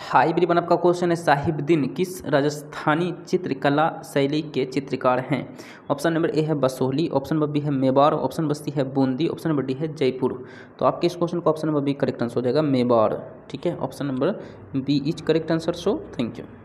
high ब्रिबन आपका question है साहिबद्दीन किस राजस्थानी चित्रकला शैली के चित्रकार हैं ऑप्शन नंबर ए है बसोहली ऑप्शन नंबर बी है मेवार ऑप्शन नंबर सी है बूंदी ऑप्शन नंबर डी है जयपुर तो आपके इस क्वेश्चन का option number B correct answer हो जाएगा मेवाड़ ठीक है option number B is correct answer so thank you